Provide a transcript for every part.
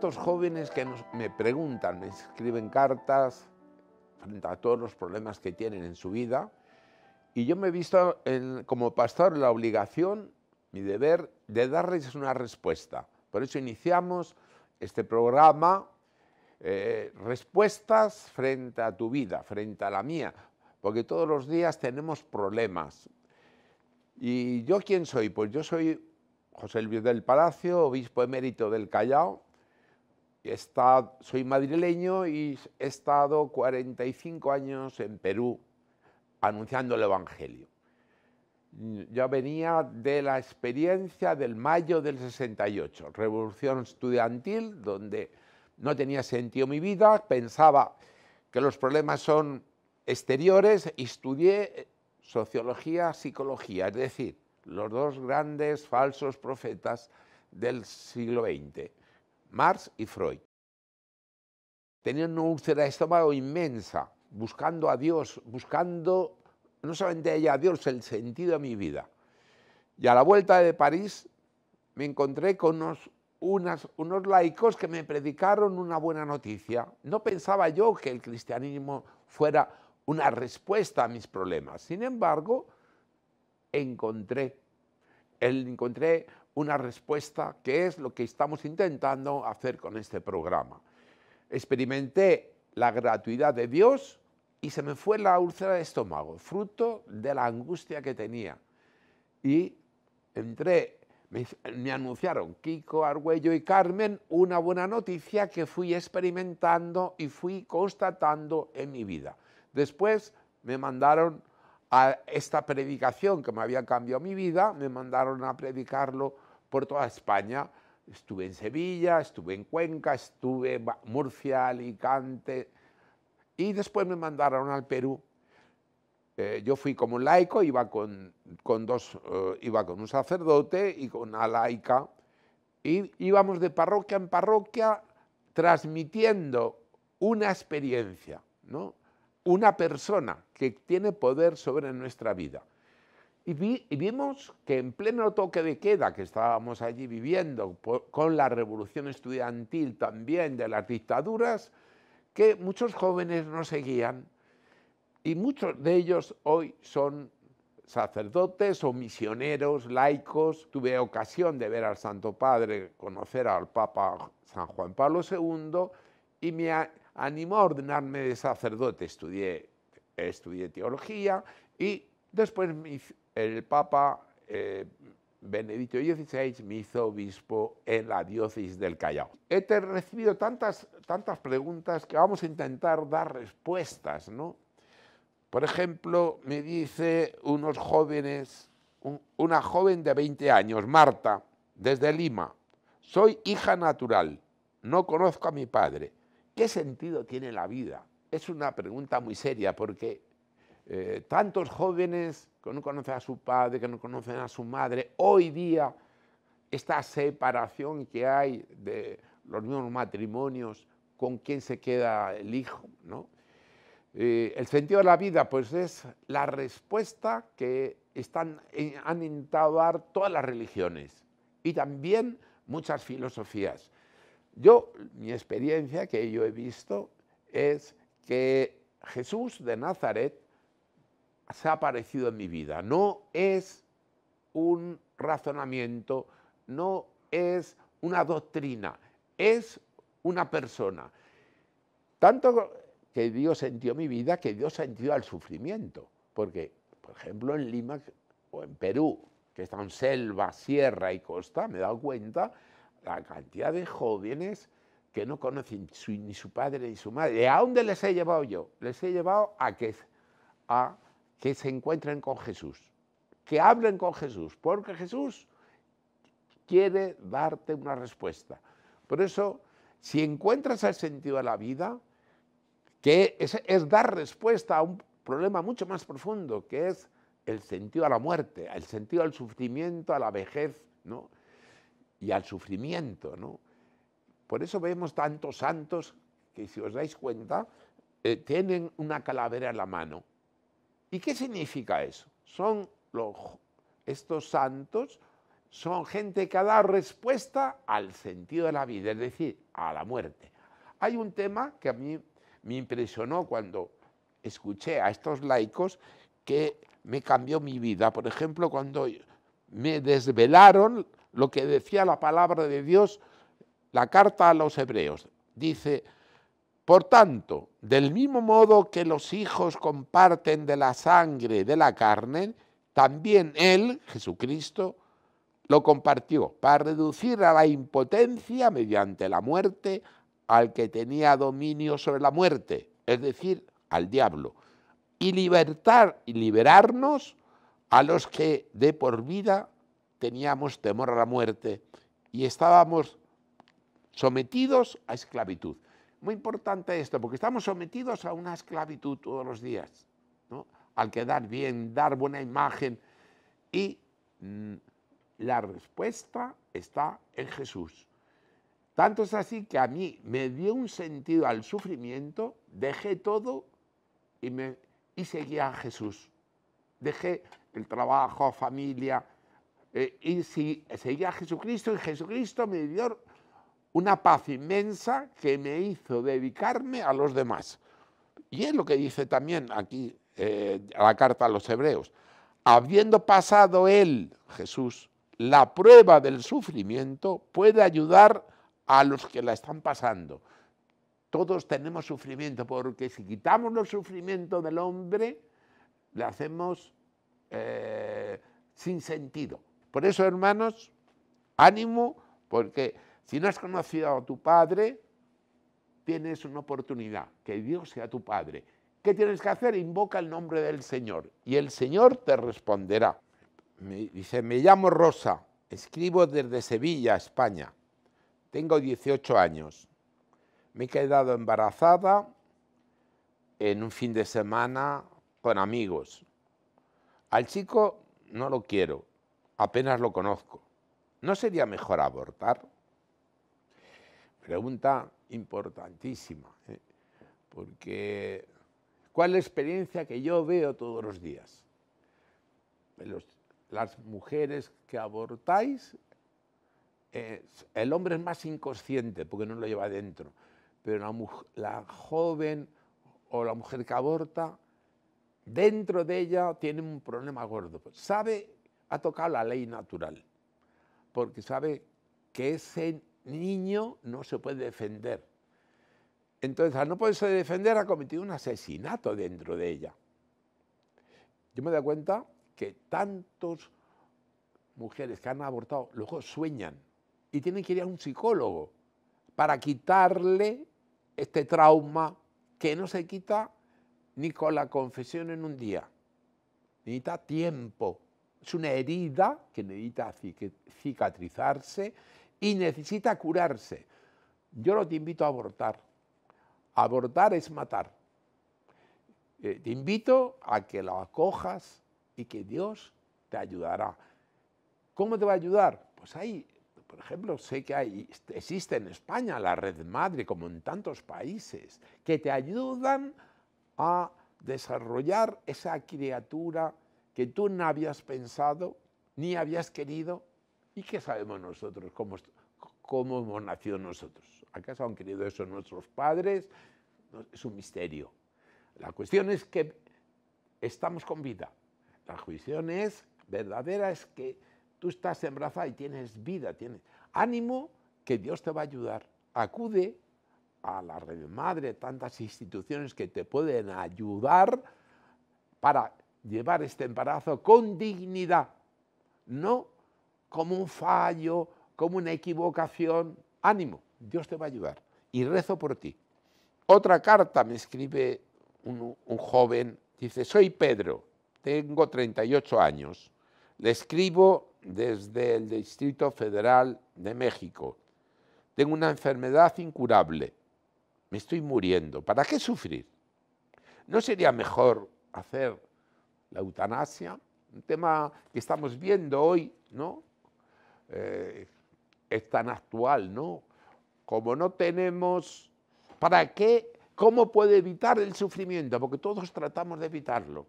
tantos jóvenes que me preguntan, me escriben cartas frente a todos los problemas que tienen en su vida, y yo me he visto como pastor la obligación, mi deber, de darles una respuesta. Por eso iniciamos este programa, eh, respuestas frente a tu vida, frente a la mía, porque todos los días tenemos problemas. ¿Y yo quién soy? Pues yo soy José Luis del Palacio, obispo emérito del Callao, soy madrileño y he estado 45 años en Perú anunciando el Evangelio. Yo venía de la experiencia del mayo del 68, revolución estudiantil, donde no tenía sentido mi vida, pensaba que los problemas son exteriores, y estudié eh, sociología, psicología, es decir, los dos grandes falsos profetas del siglo XX Marx y Freud. Tenían una úlcera de estómago inmensa, buscando a Dios, buscando no solamente a ella, a Dios, el sentido de mi vida. Y a la vuelta de París me encontré con unos, unos laicos que me predicaron una buena noticia. No pensaba yo que el cristianismo fuera una respuesta a mis problemas. Sin embargo, encontré, encontré una respuesta que es lo que estamos intentando hacer con este programa. Experimenté la gratuidad de Dios y se me fue la úlcera de estómago, fruto de la angustia que tenía. Y entré, me, anunciaron Kiko, Argüello y Carmen una buena noticia que fui experimentando y fui constatando en mi vida. Después me mandaron a esta predicación que me había cambiado mi vida, me mandaron a predicarlo por toda España. Estuve en Sevilla, estuve en Cuenca, estuve en Murcia, Alicante. Y después me mandaron al Perú. Eh, yo fui como un laico, iba con, dos, eh, iba con un sacerdote y con una laica. Y íbamos de parroquia en parroquia transmitiendo una experiencia, una persona que tiene poder sobre nuestra vida. Y, vimos que en pleno toque de queda que estábamos allí viviendo, con la revolución estudiantil también de las dictaduras, que muchos jóvenes no seguían y muchos de ellos hoy son sacerdotes o misioneros, laicos. Tuve ocasión de ver al Santo Padre, conocer al Papa San Juan Pablo II y me animó a ordenarme de sacerdote. Estudié, estudié teología y después me el Papa eh, Benedicto XVI me hizo obispo en la diócesis del Callao. He recibido tantas, tantas preguntas que vamos a intentar dar respuestas, ¿no? Por ejemplo, me dice unos jóvenes, una joven de 20 años, Marta, desde Lima, soy hija natural, no conozco a mi padre. ¿Qué sentido tiene la vida? Es una pregunta muy seria porque eh, tantos jóvenes que no conocen a su padre, que no conocen a su madre, hoy día esta separación que hay de los mismos matrimonios, con quién se queda el hijo, eh, el sentido de la vida, pues es la respuesta que están, eh, han intentado dar todas las religiones y también muchas filosofías. Yo, mi experiencia que yo he visto es que Jesús de Nazaret se ha aparecido en mi vida. No es un razonamiento, no es una doctrina, es una persona. Tanto que Dios sentió mi vida, que Dios sentió al sufrimiento. Porque, por ejemplo, en Lima o en Perú, que están selva, sierra y costa, me he dado cuenta la cantidad de jóvenes que no conocen ni su padre ni su madre. a dónde les he llevado yo? Les he llevado a que a que se encuentren con Jesús, que hablen con Jesús, porque Jesús quiere darte una respuesta. Por eso, si encuentras el sentido de la vida, que es, dar respuesta a un problema mucho más profundo, que es el sentido a la muerte, el sentido al sufrimiento, a la vejez, Y al sufrimiento, ¿no? Por eso vemos tantos santos que, si os dais cuenta, eh, tienen una calavera en la mano. ¿Y qué significa eso? Son los, estos santos, son gente que ha dado respuesta al sentido de la vida, es decir, a la muerte. Hay un tema que a mí me impresionó cuando escuché a estos laicos que me cambió mi vida. Por ejemplo, cuando me desvelaron lo que decía la palabra de Dios, la carta a los hebreos. Dice, por tanto, del mismo modo que los hijos comparten de la sangre de la carne, también Él, Jesucristo, lo compartió para reducir a la impotencia mediante la muerte al que tenía dominio sobre la muerte, es decir, al diablo, y libertar y liberarnos a los que de por vida teníamos temor a la muerte y estábamos sometidos a esclavitud. Muy importante esto, porque estamos sometidos a una esclavitud todos los días, al quedar bien, dar buena imagen. Y mm, la respuesta está en Jesús. Tanto es así que a mí me dio un sentido al sufrimiento, dejé todo y, me, seguí a Jesús. Dejé el trabajo, familia, eh, y si, seguí a Jesucristo y Jesucristo me dio una paz inmensa que me hizo dedicarme a los demás. Y es lo que dice también aquí eh, la carta a los hebreos. Habiendo pasado él, Jesús, la prueba del sufrimiento, puede ayudar a los que la están pasando. Todos tenemos sufrimiento, porque si quitamos los sufrimientos del hombre, le hacemos eh, sin sentido. Por eso, hermanos, ánimo, porque si no has conocido a tu padre, tienes una oportunidad, que Dios sea tu padre. ¿Qué tienes que hacer? Invoca el nombre del Señor y el Señor te responderá. Me dice, me llamo Rosa, escribo desde Sevilla, España. Tengo 18 años. Me he quedado embarazada en un fin de semana con amigos. Al chico no lo quiero, apenas lo conozco. ¿No sería mejor abortar? Pregunta importantísima, ¿eh? porque ¿cuál es la experiencia que yo veo todos los días? las mujeres que abortáis, el hombre es más inconsciente porque no lo lleva dentro, pero la, la joven o la mujer que aborta, dentro de ella tiene un problema gordo. Sabe, ha tocado la ley natural, porque sabe que ese niño no se puede defender. Entonces, al no poderse defender, ha cometido un asesinato dentro de ella. Yo me doy cuenta que tantas mujeres que han abortado luego sueñan y tienen que ir a un psicólogo para quitarle este trauma que no se quita ni con la confesión en un día. Necesita tiempo. Es una herida que necesita cicatrizarse y necesita curarse, yo no te invito a abortar. Abortar es matar. Eh, te invito a que la acojas y que Dios te ayudará. ¿Cómo te va a ayudar? Pues hay, por ejemplo, sé que hay, existe en España la red madre, como en tantos países, que te ayudan a desarrollar esa criatura que tú no habías pensado ni habías querido ¿Y qué sabemos nosotros? ¿Cómo, cómo hemos nacido nosotros? ¿Acaso han querido eso nuestros padres? es un misterio. La cuestión es que estamos con vida. La cuestión es verdadera, es que tú estás embarazada y tienes vida, tienes ánimo que Dios te va a ayudar. Acude a la red madre, tantas instituciones que te pueden ayudar para llevar este embarazo con dignidad, no como un fallo, como una equivocación. Ánimo, Dios te va a ayudar y rezo por ti. Otra carta me escribe un, joven, dice, soy Pedro, tengo 38 años, le escribo desde el Distrito Federal de México, tengo una enfermedad incurable, me estoy muriendo, ¿para qué sufrir? ¿No sería mejor hacer la eutanasia? Un tema que estamos viendo hoy, ¿no? Eh, es tan actual, ¿no? Como no tenemos, ¿para qué? ¿Cómo puede evitar el sufrimiento? Porque todos tratamos de evitarlo.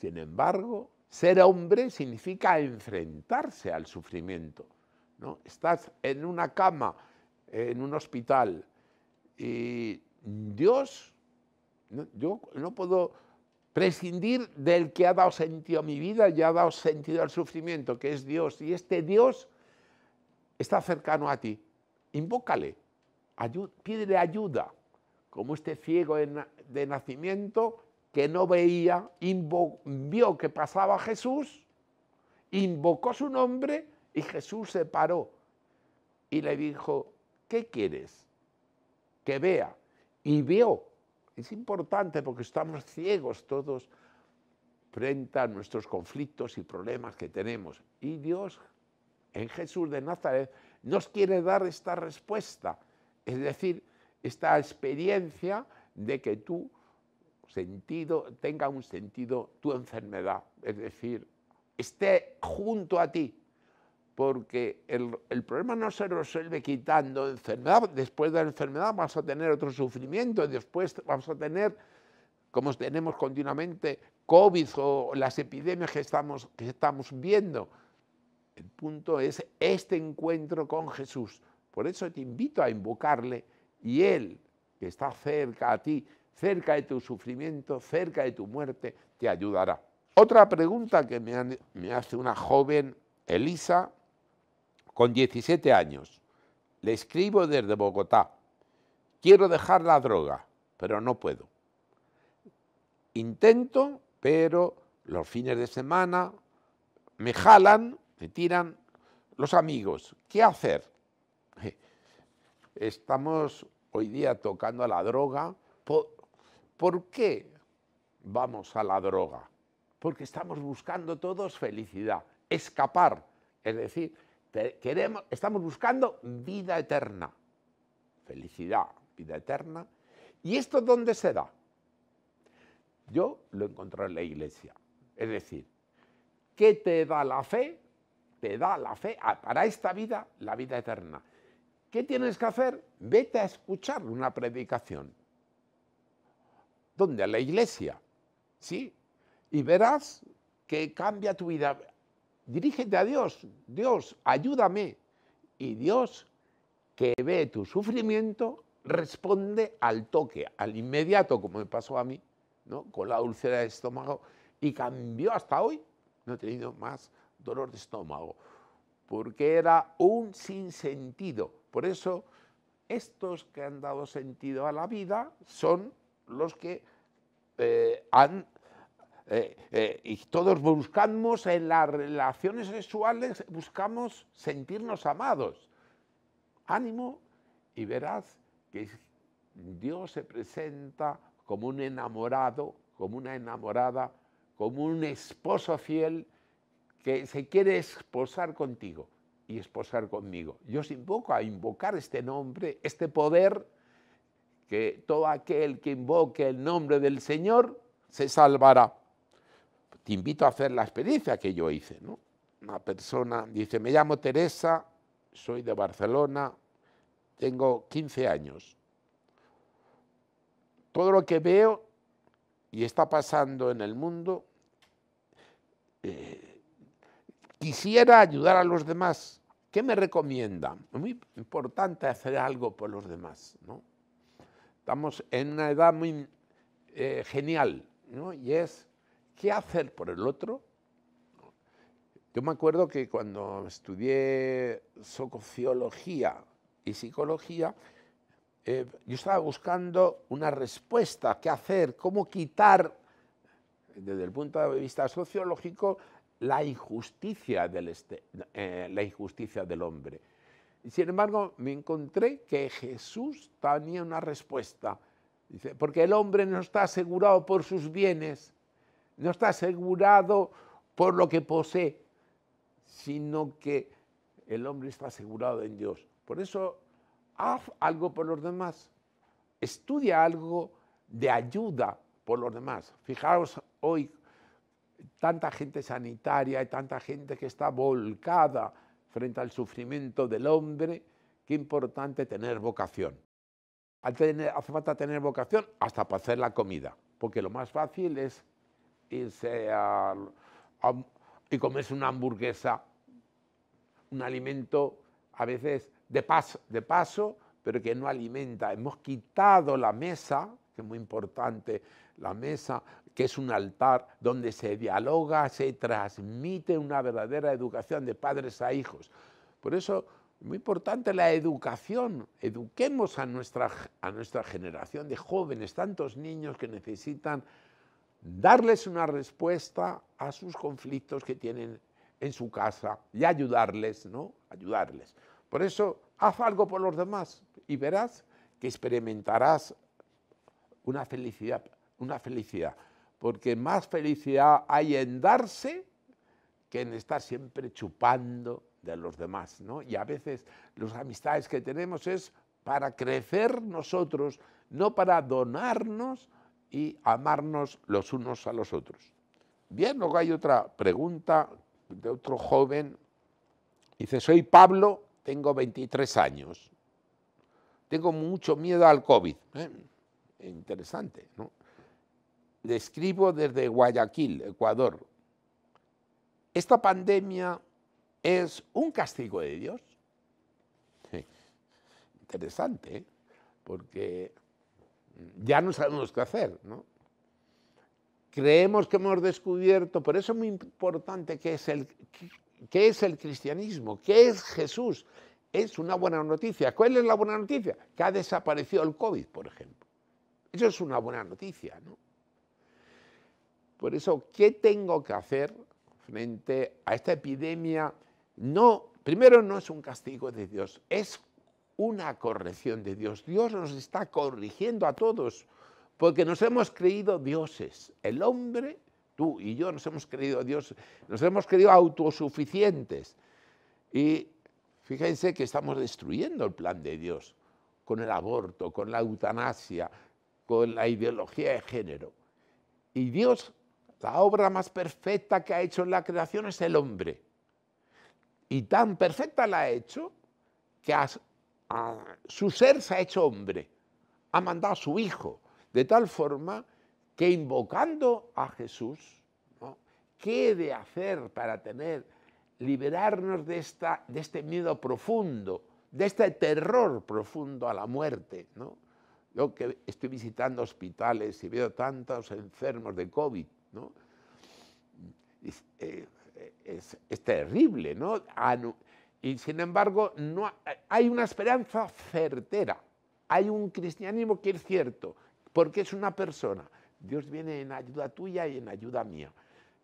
Sin embargo, ser hombre significa enfrentarse al sufrimiento. ¿no? Estás en una cama, en un hospital, y Dios, yo no puedo prescindir del que ha dado sentido a mi vida y ha dado sentido al sufrimiento, que es Dios. Y este Dios está cercano a ti, invócale, pídele ayuda, como este ciego de, nacimiento que no veía, vio que pasaba Jesús, invocó su nombre y Jesús se paró y le dijo, ¿qué quieres? Que vea. Y vio. Es importante porque estamos ciegos todos frente a nuestros conflictos y problemas que tenemos. Y Dios en Jesús de Nazaret, nos quiere dar esta respuesta, es decir, esta experiencia de que tu sentido tenga un sentido tu enfermedad, es decir, esté junto a ti, porque el, problema no se resuelve quitando enfermedad, después de la enfermedad vas a tener otro sufrimiento, después vamos a tener, como tenemos continuamente, COVID o las epidemias que estamos, que estamos viendo, el punto es este encuentro con Jesús. Por eso te invito a invocarle y Él, que está cerca a ti, cerca de tu sufrimiento, cerca de tu muerte, te ayudará. Otra pregunta que me, hace una joven, Elisa, con 17 años. Le escribo desde Bogotá. Quiero dejar la droga, pero no puedo. Intento, pero los fines de semana me jalan te tiran los amigos. ¿Qué hacer? Estamos hoy día tocando a la droga. ¿Por, qué vamos a la droga? Porque estamos buscando todos felicidad, escapar. Es decir, queremos, estamos buscando vida eterna. Felicidad, vida eterna. ¿Y esto dónde se da? Yo lo encontré en la iglesia. Es decir, ¿qué te da la fe? te da la fe ah, para esta vida, la vida eterna. ¿Qué tienes que hacer? Vete a escuchar una predicación. ¿Dónde? A la iglesia. ¿Sí? Y verás que cambia tu vida. Dirígete a Dios. Dios, ayúdame. Y Dios, que ve tu sufrimiento, responde al toque, al inmediato, como me pasó a mí, ¿no? con la úlcera de estómago. Y cambió hasta hoy. No he tenido más dolor de estómago, porque era un sinsentido. Por eso estos que han dado sentido a la vida son los que eh, han... Eh, eh, y todos buscamos en las relaciones sexuales, buscamos sentirnos amados. Ánimo y verás que Dios se presenta como un enamorado, como una enamorada, como un esposo fiel que se quiere esposar contigo y esposar conmigo. Yo os invoco a invocar este nombre, este poder, que todo aquel que invoque el nombre del Señor se salvará. Te invito a hacer la experiencia que yo hice. ¿no? Una persona dice, me llamo Teresa, soy de Barcelona, tengo 15 años. Todo lo que veo y está pasando en el mundo Quisiera ayudar a los demás. ¿Qué me recomienda? Es Muy importante hacer algo por los demás. Estamos en una edad muy eh, genial ¿no? y es qué hacer por el otro. Yo me acuerdo que cuando estudié sociología y psicología, eh, yo estaba buscando una respuesta, qué hacer, cómo quitar, desde el punto de vista sociológico, la injusticia del, este, eh, la injusticia del hombre. Sin embargo, me encontré que Jesús tenía una respuesta. Dice, porque el hombre no está asegurado por sus bienes, no está asegurado por lo que posee, sino que el hombre está asegurado en Dios. Por eso, haz algo por los demás, estudia algo de ayuda por los demás. Fijaos hoy tanta gente sanitaria y tanta gente que está volcada frente al sufrimiento del hombre, qué importante tener vocación. Hace falta tener vocación hasta para hacer la comida, porque lo más fácil es irse y comerse una hamburguesa, un alimento a veces de paso, de paso, pero que no alimenta. Hemos quitado la mesa, que es muy importante, la mesa, que es un altar donde se dialoga, se transmite una verdadera educación de padres a hijos. Por eso, muy importante la educación, eduquemos a nuestra, generación de jóvenes, tantos niños que necesitan darles una respuesta a sus conflictos que tienen en su casa y ayudarles, ¿no? Ayudarles. Por eso, haz algo por los demás y verás que experimentarás una felicidad, una felicidad porque más felicidad hay en darse que en estar siempre chupando de los demás. ¿no? Y a veces las amistades que tenemos es para crecer nosotros, no para donarnos y amarnos los unos a los otros. Bien, luego hay otra pregunta de otro joven. Dice, soy Pablo, tengo 23 años. Tengo mucho miedo al COVID. Interesante, ¿no? Describo desde Guayaquil, Ecuador. ¿Esta pandemia es un castigo de Dios? Interesante, ¿eh? porque ya no sabemos qué hacer, ¿no? Creemos que hemos descubierto, por eso es muy importante qué es el, qué es el cristianismo, qué es Jesús. Es una buena noticia. ¿Cuál es la buena noticia? Que ha desaparecido el COVID, por ejemplo. Eso es una buena noticia, ¿no? Por eso, ¿qué tengo que hacer frente a esta epidemia? No, primero no es un castigo de Dios, es una corrección de Dios. Dios nos está corrigiendo a todos porque nos hemos creído dioses. El hombre, tú y yo nos hemos creído dioses, nos hemos creído autosuficientes. Y fíjense que estamos destruyendo el plan de Dios con el aborto, con la eutanasia, con la ideología de género. Y Dios la obra más perfecta que ha hecho en la creación es el hombre. Y tan perfecta la ha hecho que a, su ser se ha hecho hombre. Ha mandado a su hijo. De tal forma que invocando a Jesús, ¿qué de hacer para tener, liberarnos de, esta, de este miedo profundo, de este terror profundo a la muerte? Yo que estoy visitando hospitales y veo tantos enfermos de COVID, eh, es, terrible, ah, ¿no? Y sin embargo, no, hay una esperanza certera, hay un cristianismo que es cierto, porque es una persona. Dios viene en ayuda tuya y en ayuda mía.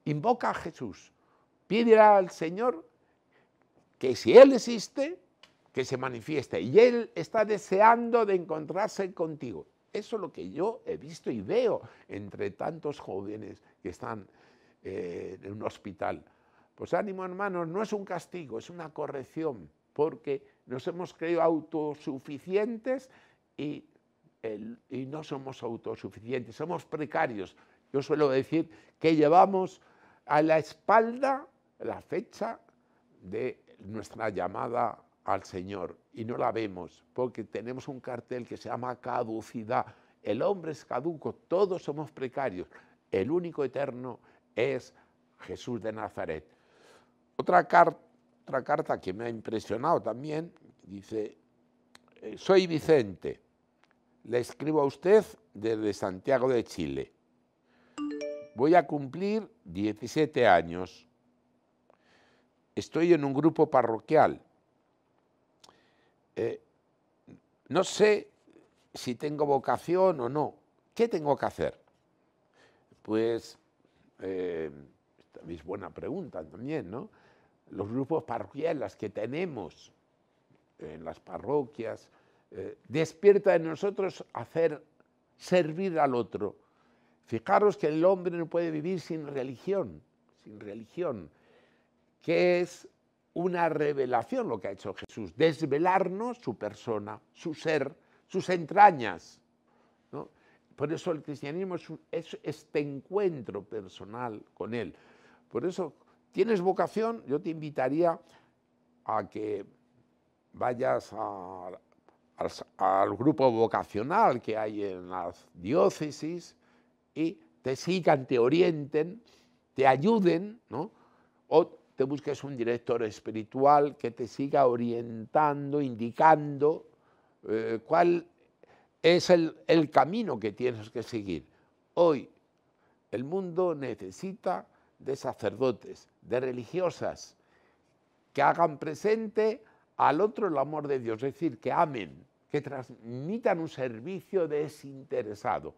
Invoca a Jesús, pide al Señor que si Él existe, que se manifieste. Y Él está deseando de encontrarse contigo. Eso es lo que yo he visto y veo entre tantos jóvenes que están eh, en un hospital. Pues ánimo hermanos, no es un castigo, es una corrección, porque nos hemos creído autosuficientes y no somos autosuficientes, somos precarios. Yo suelo decir que llevamos a la espalda la fecha de nuestra llamada al Señor y no la vemos, porque tenemos un cartel que se llama caducidad. El hombre es caduco, todos somos precarios. El único eterno es Jesús de Nazaret. Otra, otra carta que me ha impresionado también dice, eh, soy Vicente, le escribo a usted desde Santiago de Chile. Voy a cumplir 17 años. Estoy en un grupo parroquial eh, no sé si tengo vocación o no. ¿Qué tengo que hacer? Pues, esta eh, es buena pregunta también, ¿no? Los grupos parroquiales que tenemos en las parroquias, eh, despierta en nosotros hacer servir al otro. Fijaros que el hombre no puede vivir sin religión, sin religión, que es una revelación lo que ha hecho Jesús, desvelarnos su persona, su ser, sus entrañas. Por eso el cristianismo es, este encuentro personal con Él. Por eso, tienes vocación, yo te invitaría a que vayas al grupo vocacional que hay en las diócesis y te sigan, te orienten, te ayuden, ¿no? te busques un director espiritual que te siga orientando, indicando eh, cuál es el, el camino que tienes que seguir. Hoy el mundo necesita de sacerdotes, de religiosas, que hagan presente al otro el amor de Dios, es decir, que amen, que transmitan un servicio desinteresado,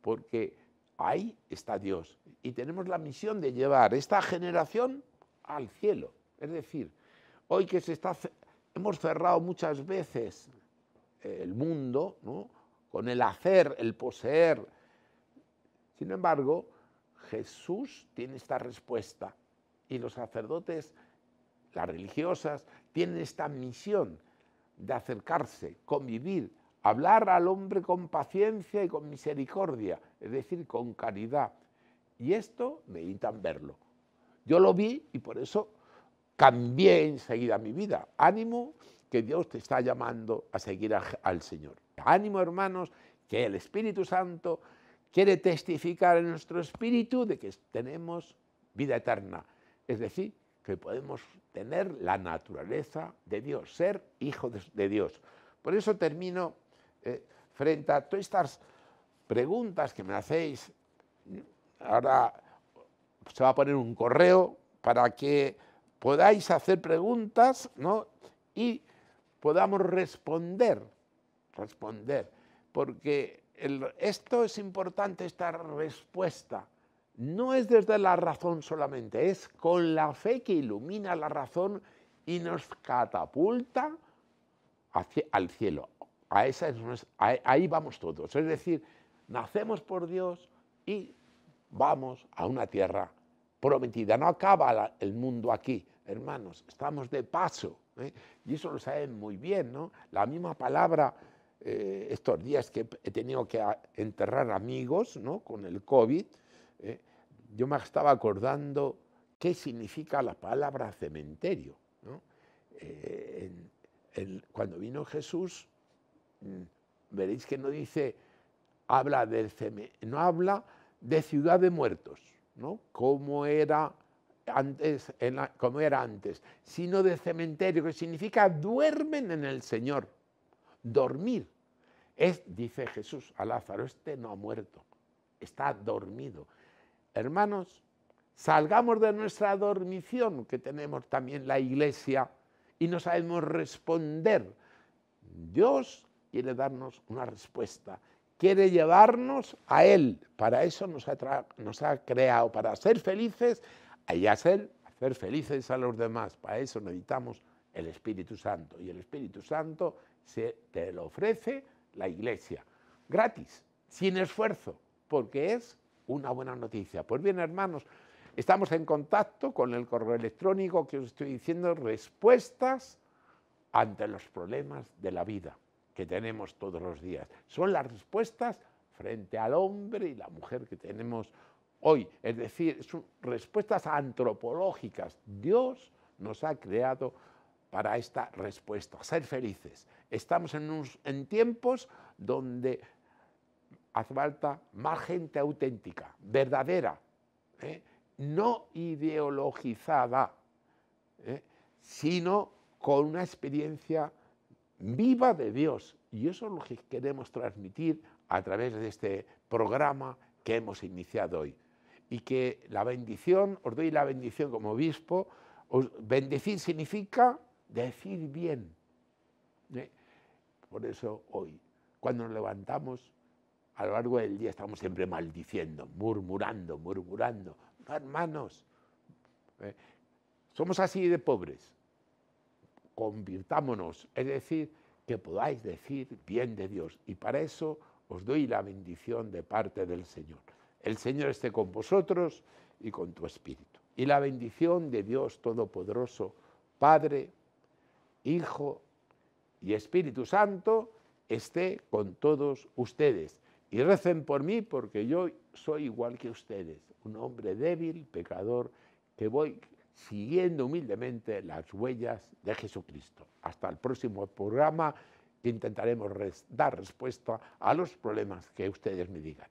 porque ahí está Dios y tenemos la misión de llevar esta generación al cielo. Es decir, hoy que se está, hemos cerrado muchas veces eh, el mundo, con el hacer, el poseer. Sin embargo, Jesús tiene esta respuesta y los sacerdotes, las religiosas, tienen esta misión de acercarse, convivir, hablar al hombre con paciencia y con misericordia, es decir, con caridad. Y esto necesitan verlo. Yo lo vi y por eso cambié enseguida mi vida. Ánimo que Dios te está llamando a seguir al Señor. Ánimo, hermanos, que el Espíritu Santo quiere testificar en nuestro espíritu de que tenemos vida eterna. Es decir, que podemos tener la naturaleza de Dios, ser hijo de, Dios. Por eso termino eh, frente a todas estas preguntas que me hacéis. Ahora se va a poner un correo para que podáis hacer preguntas y podamos responder, responder, porque esto es importante, esta respuesta. No es desde la razón solamente, es con la fe que ilumina la razón y nos catapulta al cielo. ahí vamos todos. Es decir, nacemos por Dios y vamos a una tierra prometida. No acaba el mundo aquí, hermanos, estamos de paso. ¿eh? Y eso lo saben muy bien, ¿no? La misma palabra, eh, estos días que he tenido que enterrar amigos, ¿no? Con el COVID, ¿eh? yo me estaba acordando qué significa la palabra cementerio. cuando vino Jesús, mm, veréis que no dice, habla del no habla de ciudad de muertos. ¿no? como era antes, antes, sino de cementerio, que significa duermen en el Señor. Dormir. Es, dice Jesús a Lázaro, este no ha muerto, está dormido. Hermanos, salgamos de nuestra dormición, que tenemos también la iglesia, y no sabemos responder. Dios quiere darnos una respuesta quiere llevarnos a Él. Para eso nos ha, creado, para ser felices, y hacer felices a los demás. Para eso necesitamos el Espíritu Santo. Y el Espíritu Santo se te lo ofrece la Iglesia, gratis, sin esfuerzo, porque es una buena noticia. Pues bien, hermanos, estamos en contacto con el correo electrónico que os estoy diciendo, respuestas ante los problemas de la vida que tenemos todos los días. Son las respuestas frente al hombre y la mujer que tenemos hoy. Es decir, son respuestas antropológicas. Dios nos ha creado para esta respuesta, ser felices. Estamos en, tiempos donde hace falta más gente auténtica, verdadera, ¿eh? no ideologizada, ¿eh? sino con una experiencia viva de Dios. Y eso es lo que queremos transmitir a través de este programa que hemos iniciado hoy. Y que la bendición, os doy la bendición como obispo, os, bendecir significa decir bien. ¿eh? Por eso hoy, cuando nos levantamos, a lo largo del día estamos siempre maldiciendo, murmurando, murmurando. hermanos, ¿eh? somos así de pobres convirtámonos, es decir, que podáis decir bien de Dios. Y para eso os doy la bendición de parte del Señor. El Señor esté con vosotros y con tu espíritu. Y la bendición de Dios Todopoderoso, Padre, Hijo y Espíritu Santo, esté con todos ustedes. Y recen por mí porque yo soy igual que ustedes, un hombre débil, pecador, que voy siguiendo humildemente las huellas de Jesucristo. Hasta el próximo programa intentaremos dar respuesta a los problemas que ustedes me digan.